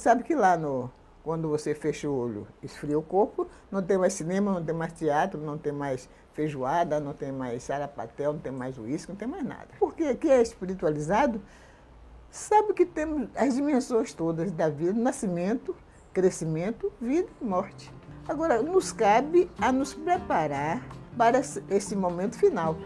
sabe que lá, no, quando você fecha o olho, esfria o corpo, não tem mais cinema, não tem mais teatro, não tem mais feijoada, não tem mais sarapatel, não tem mais uísque, não tem mais nada. Porque quem é espiritualizado sabe que temos as dimensões todas da vida, nascimento, crescimento, vida e morte. Agora, nos cabe a nos preparar para esse momento final.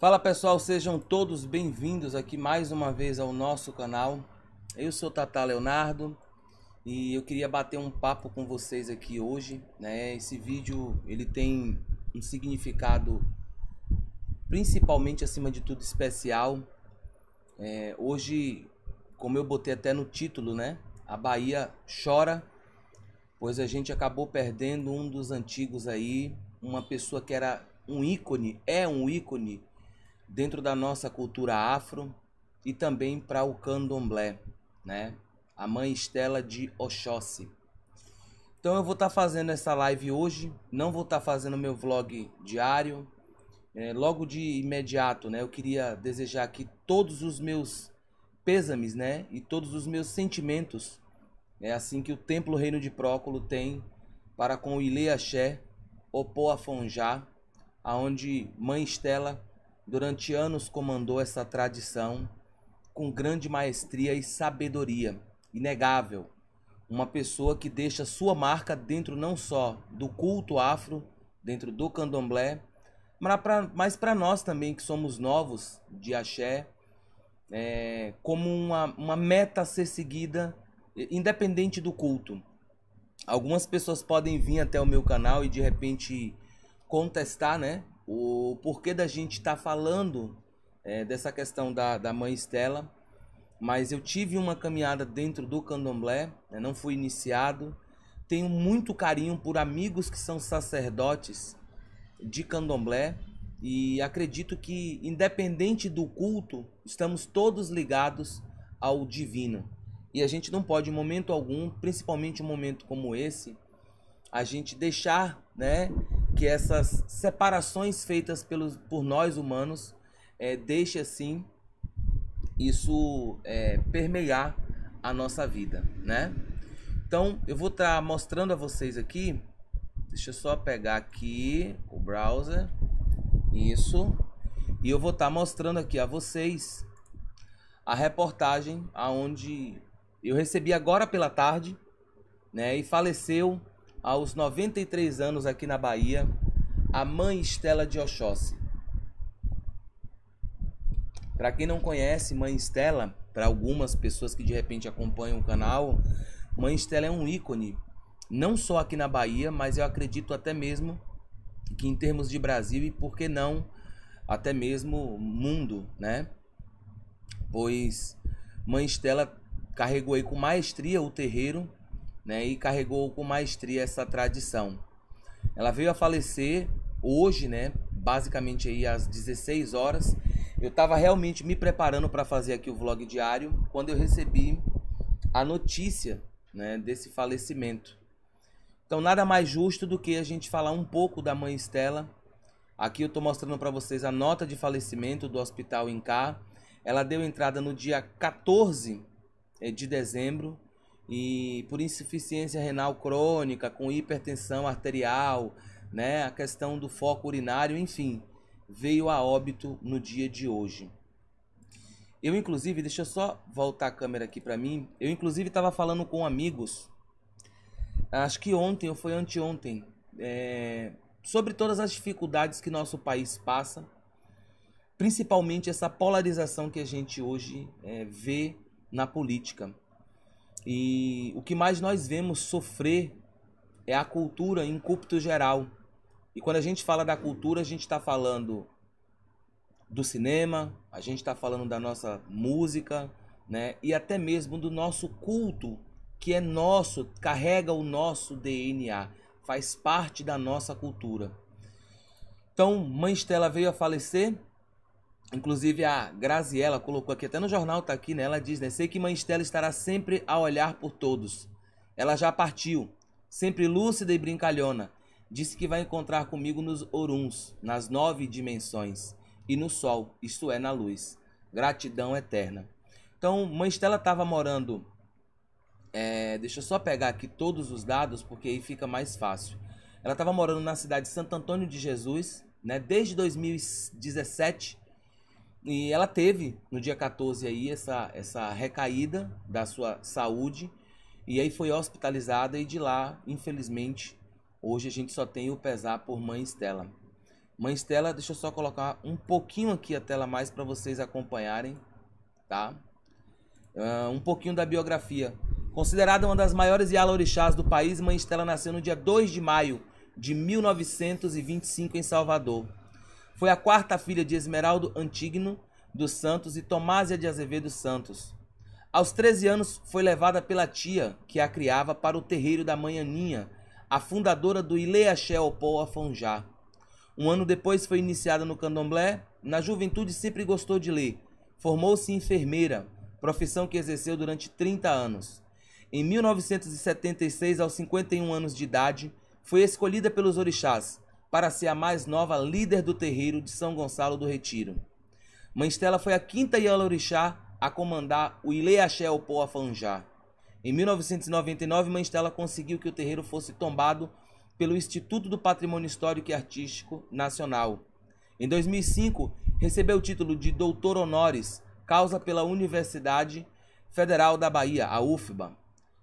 Fala pessoal, sejam todos bem-vindos aqui mais uma vez ao nosso canal. Eu sou Tata Leonardo e eu queria bater um papo com vocês aqui hoje, né? Esse vídeo ele tem um significado principalmente acima de tudo especial. É, hoje, como eu botei até no título, né? A Bahia chora, pois a gente acabou perdendo um dos antigos aí, uma pessoa que era um ícone, é um ícone dentro da nossa cultura afro e também para o candomblé, né? A mãe Estela de Oxóssi. Então eu vou estar tá fazendo essa live hoje, não vou estar tá fazendo meu vlog diário. É, logo de imediato, né? Eu queria desejar aqui todos os meus pêsames, né? E todos os meus sentimentos. É assim que o Templo Reino de Próculo tem para com o Ile Opo Opoafonjá, aonde Mãe Estela Durante anos comandou essa tradição com grande maestria e sabedoria, inegável. Uma pessoa que deixa sua marca dentro não só do culto afro, dentro do candomblé, mas para nós também que somos novos de axé, é, como uma, uma meta a ser seguida, independente do culto. Algumas pessoas podem vir até o meu canal e de repente contestar, né? o porquê da gente estar tá falando é, dessa questão da, da mãe Estela, mas eu tive uma caminhada dentro do candomblé, né, não fui iniciado. Tenho muito carinho por amigos que são sacerdotes de candomblé e acredito que, independente do culto, estamos todos ligados ao divino. E a gente não pode, em momento algum, principalmente um momento como esse, a gente deixar né, que essas separações feitas pelos, por nós humanos é, deixe assim isso é, permear a nossa vida, né? Então eu vou estar tá mostrando a vocês aqui. Deixa eu só pegar aqui o browser, isso, e eu vou estar tá mostrando aqui a vocês a reportagem aonde eu recebi agora pela tarde, né? E faleceu aos 93 anos aqui na Bahia, a mãe Estela de Oxóssi. Para quem não conhece Mãe Estela, para algumas pessoas que de repente acompanham o canal, Mãe Estela é um ícone, não só aqui na Bahia, mas eu acredito até mesmo que em termos de Brasil e por que não até mesmo mundo, né? Pois Mãe Estela carregou aí com maestria o terreiro né, e carregou com maestria essa tradição. Ela veio a falecer hoje, né, basicamente aí às 16 horas. Eu estava realmente me preparando para fazer aqui o vlog diário quando eu recebi a notícia né, desse falecimento. Então, nada mais justo do que a gente falar um pouco da mãe Estela. Aqui eu estou mostrando para vocês a nota de falecimento do Hospital Cá. Ela deu entrada no dia 14 eh, de dezembro e por insuficiência renal crônica, com hipertensão arterial, né, a questão do foco urinário, enfim, veio a óbito no dia de hoje. Eu inclusive, deixa eu só voltar a câmera aqui para mim. Eu inclusive estava falando com amigos, acho que ontem ou foi anteontem, é, sobre todas as dificuldades que nosso país passa, principalmente essa polarização que a gente hoje é, vê na política. E o que mais nós vemos sofrer é a cultura em cúpito geral. E quando a gente fala da cultura, a gente está falando do cinema, a gente está falando da nossa música, né? E até mesmo do nosso culto, que é nosso, carrega o nosso DNA, faz parte da nossa cultura. Então, Mãe Estela veio a falecer Inclusive a Graziella colocou aqui, até no jornal tá aqui, né? Ela diz, né? Sei que Mãe Estela estará sempre a olhar por todos. Ela já partiu, sempre lúcida e brincalhona. Disse que vai encontrar comigo nos Oruns, nas nove dimensões, e no Sol, isto é, na luz. Gratidão eterna. Então, Mãe Estela estava morando. É, deixa eu só pegar aqui todos os dados, porque aí fica mais fácil. Ela estava morando na cidade de Santo Antônio de Jesus, né? Desde 2017 e ela teve no dia 14 aí essa, essa recaída da sua saúde e aí foi hospitalizada e de lá, infelizmente, hoje a gente só tem o pesar por mãe Estela. Mãe Estela, deixa eu só colocar um pouquinho aqui a tela mais para vocês acompanharem, tá? Uh, um pouquinho da biografia. Considerada uma das maiores Yalorixás do país, Mãe Estela nasceu no dia 2 de maio de 1925 em Salvador. Foi a quarta filha de Esmeraldo Antigno dos Santos e Tomásia de Azevedo Santos. Aos 13 anos foi levada pela tia, que a criava, para o terreiro da Aninha, a fundadora do Ilê Axé Opó Afonjá. Um ano depois foi iniciada no candomblé, na juventude sempre gostou de ler. Formou-se enfermeira, profissão que exerceu durante 30 anos. Em 1976, aos 51 anos de idade, foi escolhida pelos orixás para ser a mais nova líder do terreiro de São Gonçalo do Retiro. Mãe Estela foi a quinta Yalorixá a comandar o Ileaxé Opoa Fanjá. Em 1999, Mãe Estela conseguiu que o terreiro fosse tombado pelo Instituto do Patrimônio Histórico e Artístico Nacional. Em 2005, recebeu o título de Doutor Honoris, causa pela Universidade Federal da Bahia, a UFBA.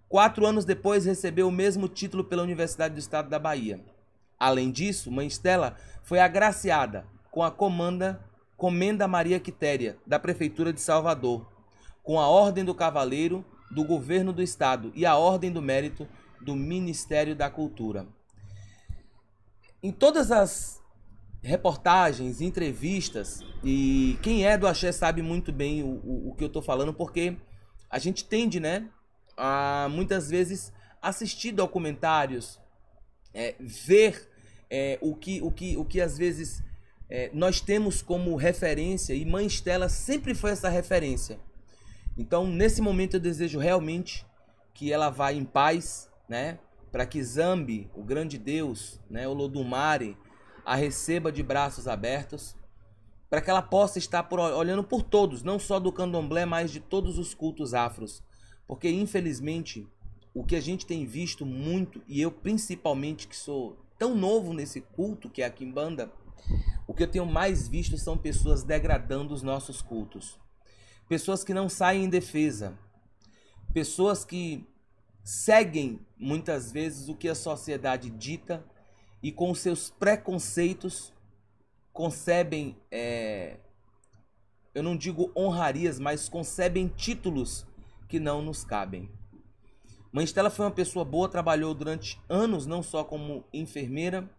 Quatro anos depois, recebeu o mesmo título pela Universidade do Estado da Bahia. Além disso, Mãe Estela foi agraciada com a comanda Comenda Maria Quitéria, da Prefeitura de Salvador, com a Ordem do Cavaleiro do Governo do Estado e a Ordem do Mérito do Ministério da Cultura. Em todas as reportagens, entrevistas, e quem é do axé sabe muito bem o, o, o que eu estou falando, porque a gente tende, né, a muitas vezes assistir documentários é, ver é, o, que, o, que, o que às vezes é, nós temos como referência, e Mãe Estela sempre foi essa referência. Então, nesse momento, eu desejo realmente que ela vá em paz, né? Para que Zambi, o grande Deus, né? Lodumare, a receba de braços abertos, para que ela possa estar por, olhando por todos, não só do candomblé, mas de todos os cultos afros. Porque, infelizmente, o que a gente tem visto muito, e eu principalmente que sou tão novo nesse culto que é a Kimbanda, o que eu tenho mais visto são pessoas degradando os nossos cultos. Pessoas que não saem em defesa. Pessoas que seguem muitas vezes o que a sociedade dita e com seus preconceitos concebem, é, eu não digo honrarias, mas concebem títulos que não nos cabem. Mãe Estela foi uma pessoa boa, trabalhou durante anos não só como enfermeira,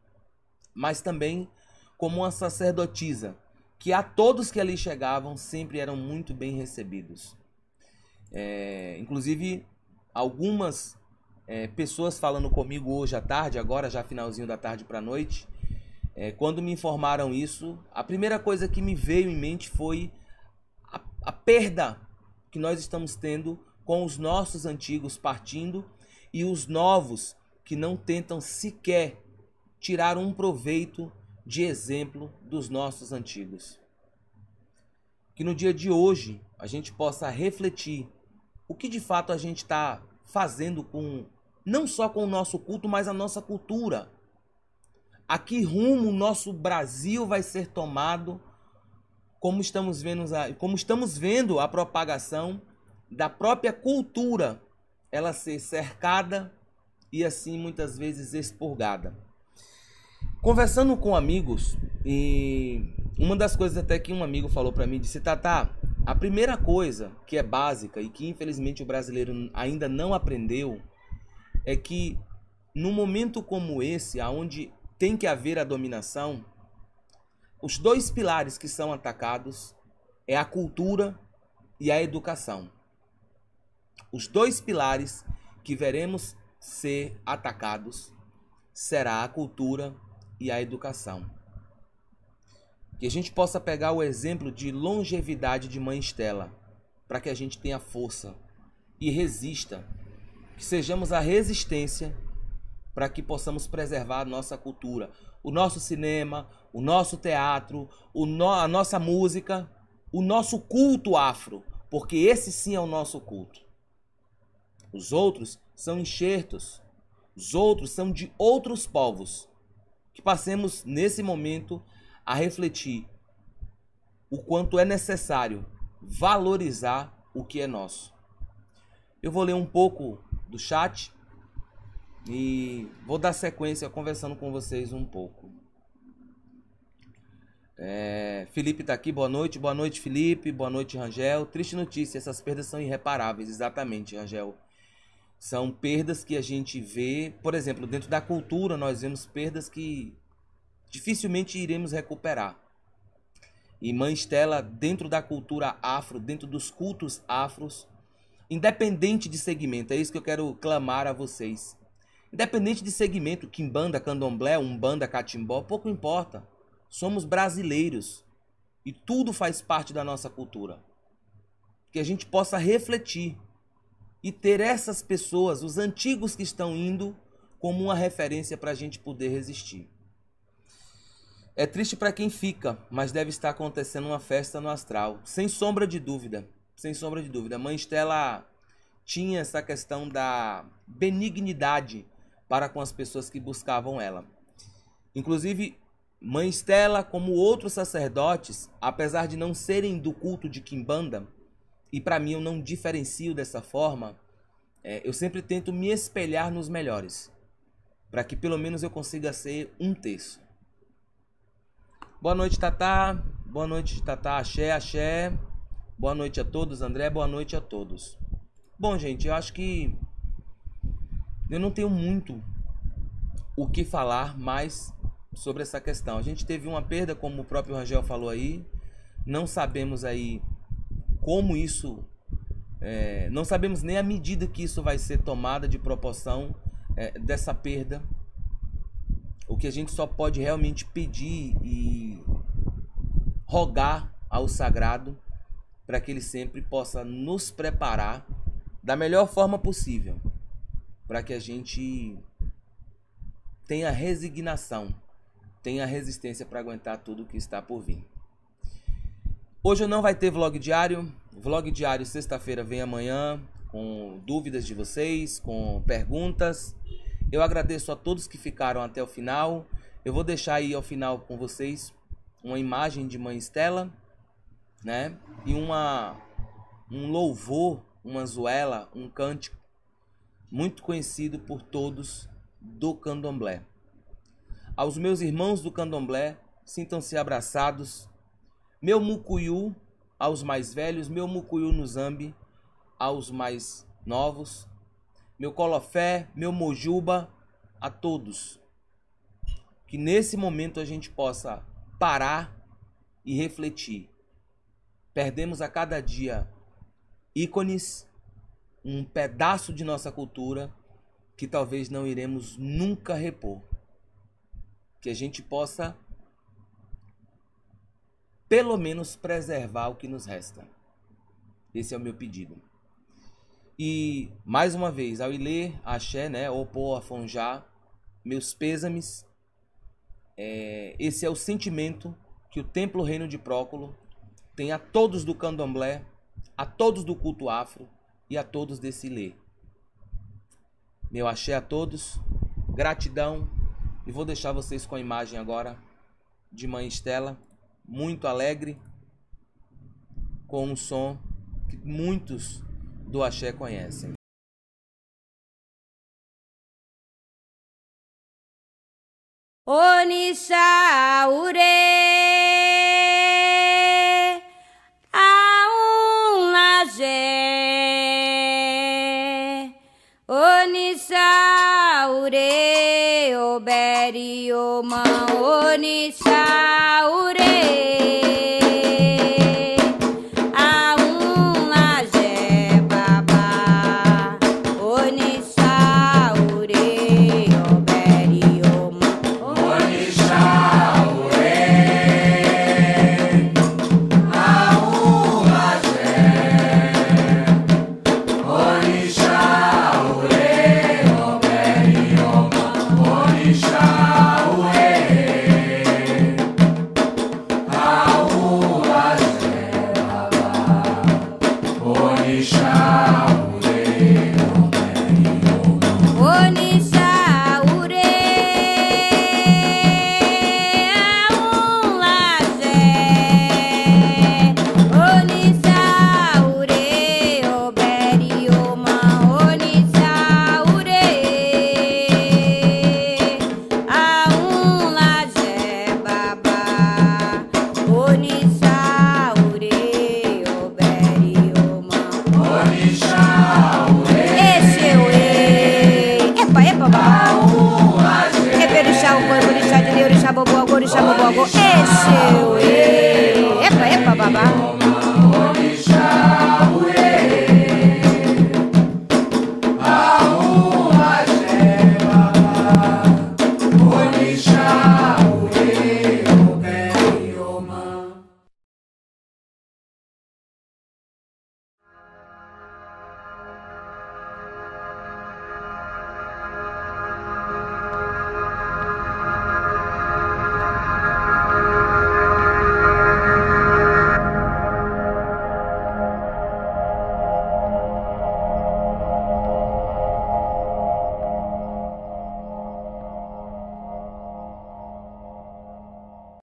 mas também como uma sacerdotisa, que a todos que ali chegavam sempre eram muito bem recebidos. É, inclusive, algumas é, pessoas falando comigo hoje à tarde, agora já finalzinho da tarde para a noite, é, quando me informaram isso, a primeira coisa que me veio em mente foi a, a perda que nós estamos tendo com os nossos antigos partindo e os novos que não tentam sequer tirar um proveito de exemplo dos nossos antigos. Que no dia de hoje a gente possa refletir o que de fato a gente está fazendo com não só com o nosso culto, mas a nossa cultura. A que rumo o nosso Brasil vai ser tomado, como estamos vendo, como estamos vendo a propagação da própria cultura ela ser cercada e assim muitas vezes expurgada. Conversando com amigos, e uma das coisas até que um amigo falou para mim, disse: "Tata, a primeira coisa que é básica e que infelizmente o brasileiro ainda não aprendeu é que num momento como esse, aonde tem que haver a dominação, os dois pilares que são atacados é a cultura e a educação os dois pilares que veremos ser atacados será a cultura e a educação. Que a gente possa pegar o exemplo de longevidade de Mãe Estela, para que a gente tenha força e resista, que sejamos a resistência para que possamos preservar a nossa cultura, o nosso cinema, o nosso teatro, o no a nossa música, o nosso culto afro, porque esse sim é o nosso culto. Os outros são enxertos. Os outros são de outros povos. Que passemos nesse momento a refletir o quanto é necessário valorizar o que é nosso. Eu vou ler um pouco do chat e vou dar sequência conversando com vocês um pouco. É, Felipe está aqui, boa noite, boa noite Felipe, boa noite Rangel. Triste notícia, essas perdas são irreparáveis, exatamente Rangel. São perdas que a gente vê, por exemplo, dentro da cultura nós vemos perdas que dificilmente iremos recuperar. E Mãe Estela, dentro da cultura afro, dentro dos cultos afros, independente de segmento, é isso que eu quero clamar a vocês. Independente de segmento, quimbanda, candomblé, umbanda, catimbó, pouco importa. Somos brasileiros e tudo faz parte da nossa cultura. Que a gente possa refletir e ter essas pessoas, os antigos que estão indo, como uma referência para a gente poder resistir. É triste para quem fica, mas deve estar acontecendo uma festa no astral, sem sombra de dúvida, sem sombra de dúvida. A mãe Estela tinha essa questão da benignidade para com as pessoas que buscavam ela. Inclusive, mãe Estela, como outros sacerdotes, apesar de não serem do culto de Kimbanda, e para mim eu não diferencio dessa forma, é, eu sempre tento me espelhar nos melhores, para que pelo menos eu consiga ser um terço. Boa noite, Tatá. Boa noite, Tatá. Axé, axé. Boa noite a todos, André. Boa noite a todos. Bom, gente, eu acho que eu não tenho muito o que falar mais sobre essa questão. A gente teve uma perda, como o próprio Rangel falou aí. Não sabemos aí como isso. É, não sabemos nem a medida que isso vai ser tomada de proporção é, dessa perda. O que a gente só pode realmente pedir e rogar ao sagrado para que ele sempre possa nos preparar da melhor forma possível, para que a gente tenha resignação, tenha resistência para aguentar tudo o que está por vir. Hoje não vai ter vlog diário. Vlog diário sexta-feira vem amanhã com dúvidas de vocês, com perguntas. Eu agradeço a todos que ficaram até o final. Eu vou deixar aí ao final com vocês uma imagem de Mãe Estela, né? E uma um louvor, uma zoela, um cântico muito conhecido por todos do Candomblé. Aos meus irmãos do Candomblé, sintam-se abraçados meu mucuyu aos mais velhos, meu mucuyu no zambi aos mais novos, meu colofé, meu mojuba a todos. Que nesse momento a gente possa parar e refletir. Perdemos a cada dia ícones, um pedaço de nossa cultura que talvez não iremos nunca repor. Que a gente possa pelo menos preservar o que nos resta. Esse é o meu pedido. E, mais uma vez, ao ler, Axé, né, Opô, Afonjá, meus pêsames, é, esse é o sentimento que o Templo Reino de Próculo tem a todos do candomblé, a todos do culto afro e a todos desse ler. Meu Axé a todos, gratidão, e vou deixar vocês com a imagem agora de Mãe Estela muito alegre, com um som que muitos do axé conhecem. Onixá Ure um Lajé Onixá Ure Oberi man Onixá